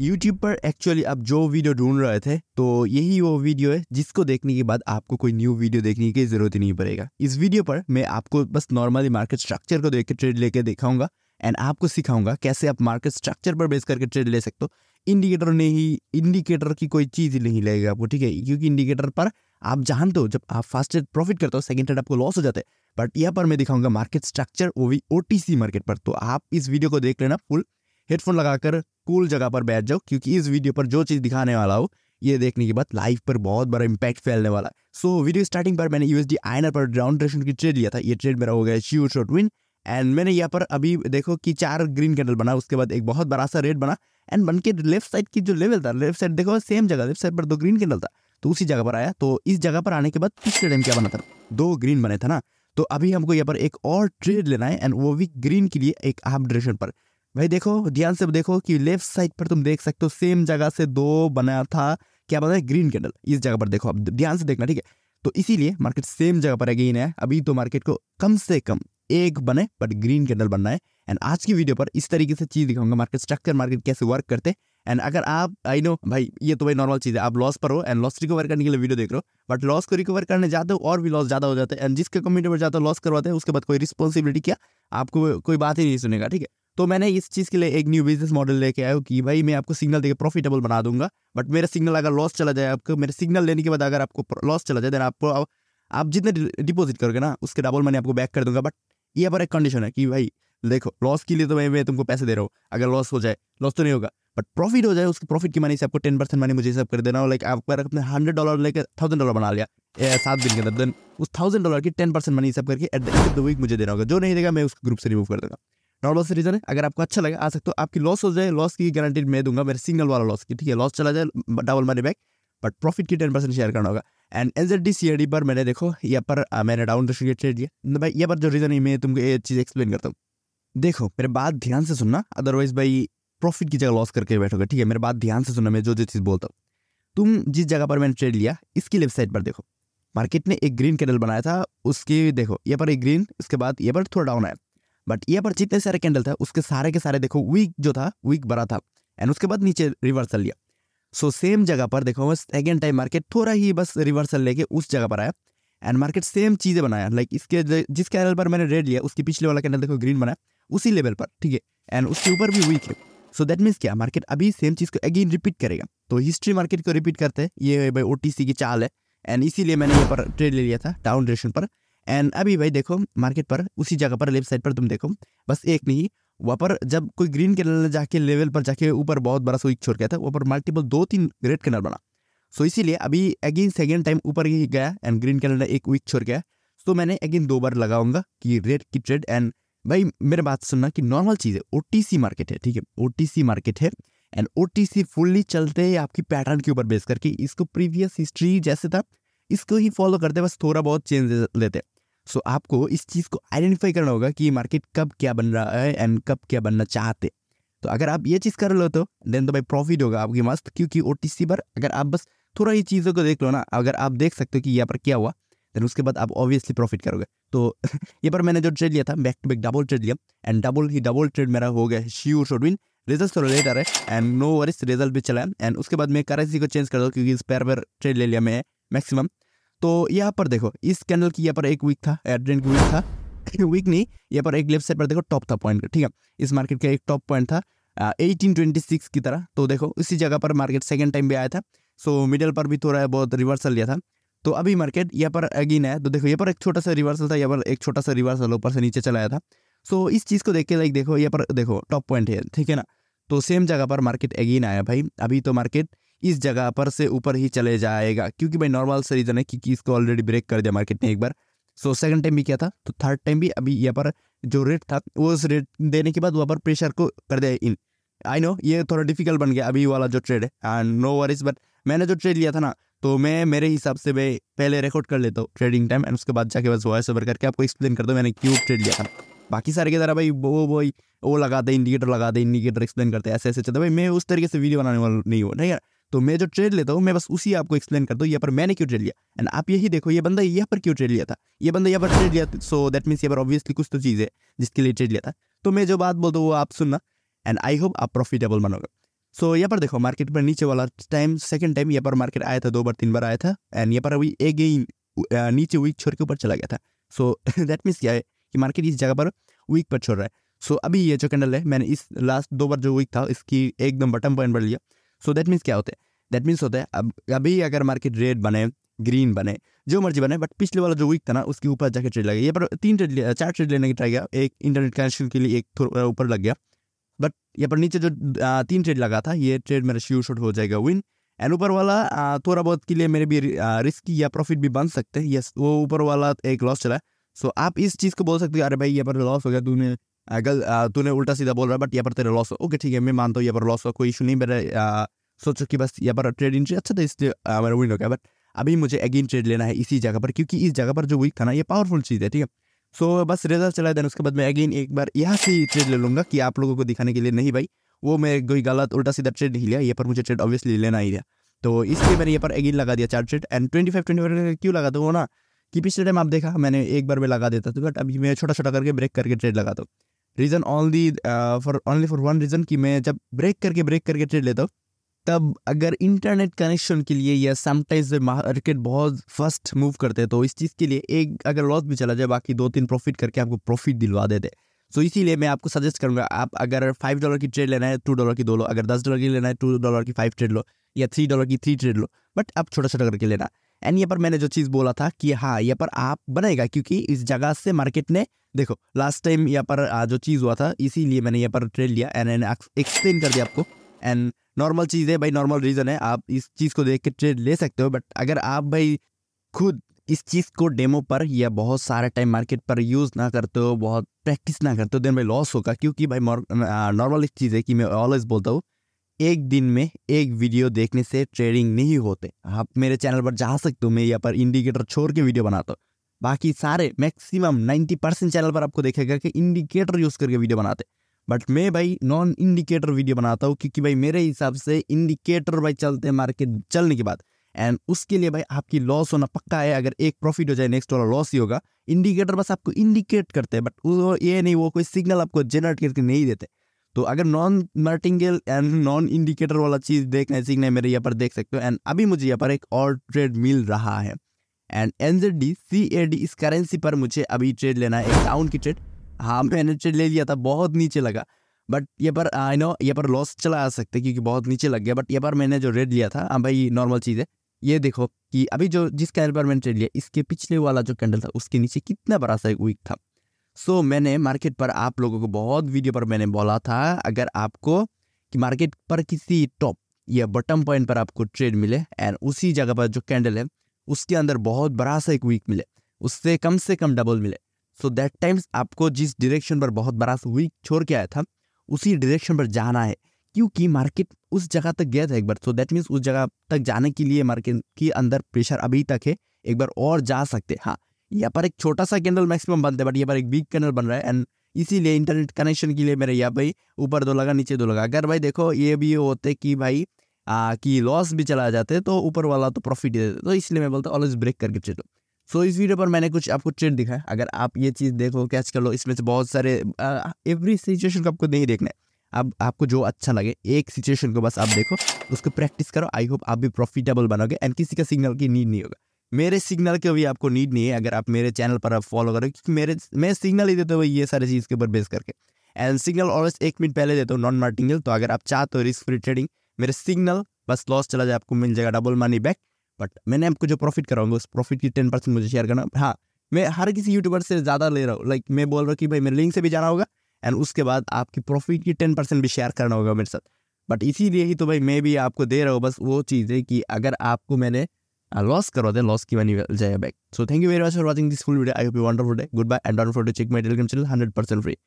YouTube पर actually आप जो वीडियो ढूंढ रहे थे तो यही वो वीडियो है जिसको देखने के बाद आपको कोई न्यू वीडियो देखने की जरूरत ही नहीं पड़ेगा इस वीडियो पर मैं आपको बस नॉर्मली मार्केट स्ट्रक्चर को देख के ट्रेड लेके दिखाऊंगा एंड आपको सिखाऊंगा कैसे आप मार्केट स्ट्रक्चर पर बेस करके ट्रेड ले सकते हो इंडिकेटर नहीं इंडिकेटर की कोई चीज़ नहीं लगेगा आपको ठीक है क्योंकि इंडिकेटर पर आप जानते हो जब आप फर्स्ट ट्रेड प्रॉफिट करते हो सेकंड ट्रेड आपको लॉस हो जाते हैं बट यहाँ पर मैं दिखाऊंगा मार्केट स्ट्रक्चर वो भी ओ मार्केट पर तो आप इस वीडियो को देख लेना फुल हेडफोन लगाकर कूल जगह पर बैठ जाओ क्योंकि इस वीडियो पर जो चीज़ दिखाने वाला हो ये देखने के बाद लाइफ पर बहुत बड़ा इंपैक्ट फैलने वाला है सो so, वीडियो स्टार्टिंग पर मैंने यूएसडी आइनर पर ड्राउन ट्रेशन की ट्रेड लिया था ये ट्रेड मेरा हो गया शिव शॉर्ट विन एंड मैंने यहाँ पर अभी देखो कि चार ग्रीन कैंडल बना उसके बाद एक बहुत बड़ा सा रेड बना एंड बन के लेफ्ट साइड की जो लेवल था लेफ्ट साइड देखो सेम जगह लेफ्ट साइड पर दो ग्रीन कैंडल था तो उसी जगह पर आया तो इस जगह पर आने के बाद पिछले टाइम क्या बना था दो ग्रीन बने था ना तो अभी हमको यहाँ पर एक और ट्रेड लेना है एंड वो भी ग्रीन के लिए एक हाफ ड्रेशन पर भाई देखो ध्यान से देखो कि लेफ्ट साइड पर तुम देख सकते हो सेम जगह से दो बना था क्या बताए ग्रीन कैंडल इस जगह पर देखो अब ध्यान से देखना ठीक है तो इसीलिए मार्केट सेम जगह पर अगेन है अभी तो मार्केट को कम से कम एक बने बट ग्रीन कैंडल बनना है एंड आज की वीडियो पर इस तरीके से चीज़ दिखाऊंगा मार्केट स्ट्रक्चर मार्केट कैसे वर्क करते एंड अगर आप आई नो भाई ये तो भाई नॉर्मल चीज़ है आप लॉस पर हो एंड लॉस रिकवर करने के लिए वीडियो देख रहे हो बट लॉस को रिकवर करने जाते हो और भी लॉस ज़्यादा हो जाते हैं एंड जिसके कम्युनिटी पर जाते लॉस करवाते हैं उसके बाद कोई रिस्पॉन्सिबिलिटी क्या आपको कोई बात ही नहीं सुनेगा ठीक है तो मैंने इस चीज़ के लिए एक न्यू बिजनेस मॉडल लेके आया हूँ कि भाई मैं आपको सिग्नल देकर प्रॉफिटेबल बना दूंगा बट मेरा सिग्नल अगर लॉस चला जाए आपको मेरे सिग्नल लेने के बाद अगर आपको लॉस चला जाए देन आपको आप, आप जितने डिपॉजिट करोगे ना उसके डबल मैंने आपको बैक कर दूंगा बट ये पर एक कंडीशन है कि भाई देखो लॉस के लिए तो भाई मैं तुमको पैसे दे रहा हूँ अगर लॉस हो जाए लॉस तो नहीं होगा बट प्रॉफिट हो जाए उसके प्रॉफिट की मानी से आपको टेन परसेंट मानी मुझे हिसाब कर देना लाइक आप अगर अपने हंड्रेड डॉलर लेकर थाउजेंड डॉलर बना लिया सात दिन के अंदर देन उस थाउजेंड डॉलर की टेन परसेंट मनी हिसाब करके at the end of the week मुझे देना होगा जो नहीं देगा मैं उस ग्रुप से रिमूव कर दूंगा नॉर्मल से रीजन है अगर आपको अच्छा लगे आ सकते हो आपकी लॉस हो जाए लॉस की गारंटी मैं दूंगा मेरे सिंगल वाला लॉस की ठीक है लॉस चला जाए double money back but profit की टेन परसेंट शेयर करना होगा and N Z D C D पर मैंने देखो यहाँ पर आ, मैंने डाउन रेशन ट्रेड दिया भाई यहाँ पर जो रीज़न है मैं तुमको ये चीज़ एक्सप्लेन करता हूँ देखो मेरे बात ध्यान से सुनना अदरवाइज भाई प्रॉफिट की जगह लॉस करके बैठोगे ठीक है मेरे बात ध्यान से सुनना मैं जो जो चीज़ बोलता हूँ तुम जिस जगह पर मैंने ट्रेड लिया इसकी लेफ्ट साइड पर देखो मार्केट ने एक ग्रीन कैंडल बनाया था उसकी देखो यहाँ पर एक ग्रीन उसके बाद यहाँ पर थोड़ा डाउन आया बट ये पर जितने सारे कैंडल था उसके सारे के सारे देखो वीक जो था वीक बड़ा था एंड उसके बाद नीचे रिवर्सल लिया सो so, सेम जगह पर देखो बस सेकेंड टाइम मार्केट थोड़ा ही बस रिवर्सल लेके उस जगह पर आया एंड मार्केट सेम चीज़ें बनाया लाइक इसके जिस कैंडल पर मैंने रेड लिया उसके पिछले वाला कैंडल देखो ग्रीन बनाया उसी लेवल पर ठीक है एंड उसके ऊपर भी वीक है सो दैट मीन्स क्या मार्केट अभी सेम चीज़ को अगेन रिपीट करेगा तो हिस्ट्री मार्केट को रिपीट करते हैं ये भाई ओ की चाल है एंड इसीलिए मैंने ये पर ट्रेड ले लिया था डाउन ड्रेशन पर एंड अभी भाई देखो मार्केट पर उसी जगह पर लेफ्ट साइड पर तुम देखो बस एक नहीं वहाँ पर जब कोई ग्रीन कलर जाके लेवल पर जाके ऊपर बहुत बड़ा स्विच छोड़ गया था वहाँ पर मल्टीपल दो तीन रेड कलर बना सो इसीलिए अभी अगेन सेकेंड टाइम ऊपर ही गया एंड ग्रीन कलर एक वीक छोड़ गया सो मैंने अगेन दो बार लगाऊंगा कि रेड की ट्रेड एंड भाई मेरे बात सुनना कि नॉर्मल चीज़ है ओ मार्केट है ठीक है ओ मार्केट है एंड ओ फुल्ली चलते हैं आपकी पैटर्न के ऊपर बेस करके इसको प्रीवियस हिस्ट्री जैसे था इसको ही फॉलो करते बस थोड़ा बहुत चेंज लेते हैं सो आपको इस चीज़ को आइडेंटिफाई करना होगा कि मार्केट कब क्या बन रहा है एंड कब क्या बनना चाहते तो अगर आप ये चीज़ कर लो तो देन तो भाई प्रॉफिट होगा आपकी मस्त क्योंकि ओ पर अगर आप बस थोड़ा ही चीज़ों को देख लो ना अगर आप देख सकते हो कि यहाँ पर क्या हुआ देन उसके बाद आप ऑब्वियसली प्रॉफिट करोगे तो ये पर मैंने जो ट्रेड लिया था back to back double trade लिया एंड डबल ही डबल ट्रेड मेरा हो गया श्योर शोड विन रिजल्ट तो लेटर है एंड नो वरिस रिजल्ट भी चला एंड उसके बाद मैं करेंसी को चेंज कर दो क्योंकि पैर पर ट्रेड ले लिया मैं मैक्सिमम तो यहाँ पर देखो इस कैंडल की यहाँ पर एक वीक था एड्रेन वीक था वीक नहीं यहाँ पर एक लेफ्ट साइड पर देखो टॉप था पॉइंट का ठीक है इस मार्केट का एक टॉप पॉइंट था एटीन ट्वेंटी की तरह तो देखो इसी जगह पर मार्केट सेकेंड टाइम भी आया था सो मिडल पर भी थोड़ा बहुत रिवर्सल लिया था तो अभी मार्केट यहाँ पर अगेन आया तो देखो यहाँ पर एक छोटा सा रिवर्सल था यहाँ पर एक छोटा सा रिवर्सल ऊपर से नीचे चलाया था सो so, इस चीज़ को देख के लाइक देखो यहाँ पर देखो टॉप पॉइंट है ठीक है ना तो सेम जगह पर मार्केट अगेन आया भाई अभी तो मार्केट इस जगह पर से ऊपर ही चले जाएगा क्योंकि भाई नॉर्मल से रीज़न है क्योंकि इसको ऑलरेडी ब्रेक कर दिया मार्केट ने एक बार सो सेकंड टाइम भी किया था तो थर्ड टाइम भी अभी यहाँ पर जो रेट था वो उस रेट देने के बाद वहाँ पर प्रेशर को कर दिया इन आई नो ये थोड़ा डिफिकल्ट बन गया अभी वाला जो ट्रेड है एंड नो वरीज बट मैंने जो ट्रेड लिया था ना तो मैं मेरे हिसाब से भाई पहले रिकॉर्ड कर लेता हूँ ट्रेडिंग टाइम एंड उसके बाद जाके बस वॉइस ओवर करके आपको एक्सप्लेन कर दो मैंने क्यों ट्रेड लिया था बाकी सारे के तरह भाई वो वो वो लगाते इंडिकेटर लगाते इंडिकेटर एक्सप्लेन करते ऐसे ऐसे चलते भाई मैं उस तरीके से वीडियो बनाने वाला नहीं हूँ ठीक है तो मैं जो ट्रेड लेता हूँ मैं बस उसी आपको एक्सप्लेन करता हूँ यहाँ पर मैंने क्यों ट्रेड लिया एंड आप यही देखो ये बंदा यहाँ पर क्यों ट्रेड लिया था ये बंदा यहाँ पर ट्रेड लिया सो दैट मीन्स यहाँ पर ऑब्वियसली कुछ तो चीज़ है जिसके लिए ट्रेड लिया था तो मैं जो बात बोलता हूँ वो आप सुनना एंड आई होप आप प्रॉफिटेबल मानोगे सो यहाँ पर देखो मार्केट पर नीचे वाला टाइम सेकंड टाइम यहाँ पर मार्केट आया था दो बार तीन बार आया था एंड यहाँ पर अभी गेन नीचे वीक छोड़ के ऊपर चला गया था सो दैट मीन्स क्या है कि मार्केट इस जगह पर वीक पर छोड़ रहा है सो so, अभी ये जो कैंडल है मैंने इस लास्ट दो बार जो वीक था इसकी एकदम बटन पॉइंट पर लिया सो दैट मीन्स क्या होता है दैट मीन्स होता है अब अभी अगर मार्केट रेड बने ग्रीन बने जो मर्जी बने बट पिछले वाला जो वीक था ना उसके ऊपर जाके ट्रेड लगा ये पर तीन ट्रेड चार ट्रेड लेने की ट्राई किया एक इंटरनेट कनेक्शन के लिए एक थोड़ा ऊपर लग गया बट यहाँ पर नीचे जो तीन ट्रेड लगा था ये ट्रेड मेरा श्यू शॉट हो जाएगा विन एंड ऊपर वाला थोड़ा बहुत के लिए मेरे भी रिस्क या प्रॉफिट भी बन सकते हैं यस वो ऊपर वाला एक लॉस चला सो आप इस चीज़ को बोल सकते हो अरे भाई यहाँ पर लॉस हो गया तूने गल तूने उल्टा सीधा बोल रहा है बट यहाँ पर तेरा लॉस ओके ठीक है मैं मानता हूँ यहाँ पर लॉस हो कोई इशू नहीं मेरे सोचो कि बस यहाँ पर ट्रेड इंट्री अच्छा था तो इसलिए मेरा विन हो गया बट अभी मुझे अगेन ट्रेड लेना है इसी जगह पर क्योंकि इस जगह पर जो वीक था ना ये पावरफुल चीज़ है ठीक है सो so, बस रिजल्ट चला देना उसके बाद मैं अगेन एक बार यहाँ से ट्रेड ले लूँगा कि आप लोगों को दिखाने के लिए नहीं भाई वो मैं कोई गलत उल्टा सीधा ट्रेड नहीं लिया ये पर मुझे ट्रेड ऑब्वियसली लेना ही था तो इसलिए मैंने ये पर अगेन लगा दिया चार trade and twenty five twenty five क्यों लगा दो ना कि पिछले टाइम आप देखा मैंने एक बार में लगा देता था बट अभी मैं छोटा छोटा करके ब्रेक करके ट्रेड लगा दो reason only for only for one reason कि मैं जब ब्रेक करके ब्रेक करके ट्रेड लेता हूँ तब अगर इंटरनेट कनेक्शन के लिए या समटाइम्स मार्केट बहुत फर्स्ट मूव करते हैं तो इस चीज़ के लिए एक अगर लॉस भी चला जाए बाकी दो तीन प्रॉफिट करके आपको प्रॉफिट दिलवा देते सो so इसीलिए मैं आपको सजेस्ट करूँगा आप अगर फाइव डॉलर की ट्रेड लेना है टू डॉलर की दो लो अगर दस डॉलर की लेना है टू डॉलर की फाइव ट्रेड लो या थ्री डॉलर की थ्री ट्रेड लो बट आप छोटा छोटा करके लेना एंड यहाँ पर मैंने जो चीज़ बोला था कि हाँ यहाँ पर आप बनेगा क्योंकि इस जगह से मार्केट ने देखो लास्ट टाइम यहाँ पर जो चीज़ हुआ था इसीलिए मैंने यहाँ पर ट्रेड लिया एंड एक्सप्लेन कर दिया आपको एंड नॉर्मल चीज़ है भाई नॉर्मल रीज़न है आप इस चीज़ को देख के ट्रेड ले सकते हो बट अगर आप भाई खुद इस चीज़ को डेमो पर या बहुत सारे टाइम मार्केट पर यूज़ ना करते हो बहुत प्रैक्टिस ना करते हो देन भाई लॉस होगा क्योंकि भाई नॉर्मल एक चीज़ है कि मैं ऑलवेज बोलता हूँ एक दिन में एक वीडियो देखने से ट्रेडिंग नहीं होते आप मेरे चैनल पर जा सकते हो मैं यहाँ पर इंडिकेटर छोड़ के वीडियो बनाता हूँ बाकी सारे मैक्सिमम 90 परसेंट चैनल पर आपको देखेगा कि इंडिकेटर यूज़ करके वीडियो बनाते बट मैं भाई नॉन इंडिकेटर वीडियो बनाता हूँ क्योंकि भाई मेरे हिसाब से इंडिकेटर भाई चलते हैं मार्केट चलने के बाद एंड उसके लिए भाई आपकी लॉस होना पक्का है अगर एक प्रॉफिट हो जाए नेक्स्ट वाला लॉस ही होगा इंडिकेटर बस आपको इंडिकेट करते हैं बट वो ये नहीं वो कोई सिग्नल आपको जनरेट करके नहीं देते तो अगर non martingale and non indicator वाला चीज़ देखना सीखना मेरे यहाँ पर देख सकते हो एंड अभी मुझे यहाँ पर एक और ट्रेड मिल रहा है and N Z D C A D इस करेंसी पर मुझे अभी ट्रेड लेना है एक डाउन की ट्रेड हाँ मैंने ट्रेड ले लिया था बहुत नीचे लगा बट ये पर आई नो ये पर लॉस चला आ सकते क्योंकि बहुत नीचे लग गया बट ये पर मैंने जो रेड लिया था हाँ भाई नॉर्मल चीज़ है ये देखो कि अभी जो जिस कैंडल पर मैंने ट्रेड लिया इसके पिछले वाला जो कैंडल था उसके नीचे कितना बड़ा सा एक वीक था सो so, मैंने मार्केट पर आप लोगों को बहुत वीडियो पर मैंने बोला था अगर आपको कि मार्केट पर किसी टॉप या बटम पॉइंट पर आपको ट्रेड मिले एंड उसी जगह पर जो कैंडल है उसके अंदर बहुत बड़ा सा एक वीक मिले उससे कम से कम डबल मिले सो दैट टाइम्स आपको जिस डिरेक्शन पर बहुत बड़ा सा वीक छोड़ के आया था उसी डायरेक्शन पर जाना है क्योंकि मार्केट उस जगह तक गया था एक बार सो दैट मीन्स उस जगह तक जाने के लिए मार्केट के अंदर प्रेशर अभी तक है एक बार और जा सकते हैं हाँ यहाँ पर एक छोटा सा कैंडल मैक्सिमम बनता है बट यहाँ पर एक बिग कैंडल बन रहा है एंड इसीलिए इंटरनेट कनेक्शन के लिए मेरे यहाँ भाई ऊपर दो लगा नीचे दो लगा अगर भाई देखो ये भी होते कि भाई आ, कि लॉस भी चला जाते तो ऊपर वाला तो प्रॉफिट ही देते तो इसलिए मैं बोलता हूँ ऑलवेज ब्रेक करके चलो सो इस वीडियो पर मैंने कुछ आपको ट्रेड दिखाया अगर आप ये चीज़ देखो कैच कर लो इसमें से बहुत सारे एवरी सिचुएशन को आपको नहीं देखना है अब आपको जो अच्छा लगे एक सिचुएशन को बस आप देखो उसको प्रैक्टिस करो आई होप आप भी प्रॉफिटेबल बनोगे एंड किसी का सिग्नल की नीड नहीं होगा मेरे सिग्नल के भी आपको नीड नहीं है अगर आप मेरे चैनल पर आप फॉलो करो क्योंकि मेरे मैं सिग्नल ही देता हूँ ये सारी चीज़ के ऊपर बेस करके एंड सिग्नल और एक मिनट पहले देता हूँ नॉन मार्टिंगल तो अगर आप चाहते हो रिस्क फ्री ट्रेडिंग मेरे सिग्नल बस लॉस चला जाए आपको मिल जाएगा डबल मनी बैक बट मैंने आपको जो प्रॉफिट कराऊंगा उस प्रॉफिट की टेन परसेंट मुझे शेयर करना हाँ मैं हर किसी यूट्यूबर से ज़्यादा ले रहा हूँ लाइक मैं बोल रहा हूँ कि भाई मेरे लिंक से भी जाना होगा एंड उसके बाद आपकी प्रॉफिट की टेन परसेंट भी शेयर करना होगा मेरे साथ बट इसीलिए ही तो भाई मैं भी आपको दे रहा हूँ बस वो चीज़ है कि अगर आपको मैंने I lost, karo then loss ki money will jaya back so thank you very much for watching this full video i hope you wonderful day goodbye and don't forget to check my telegram channel 100% free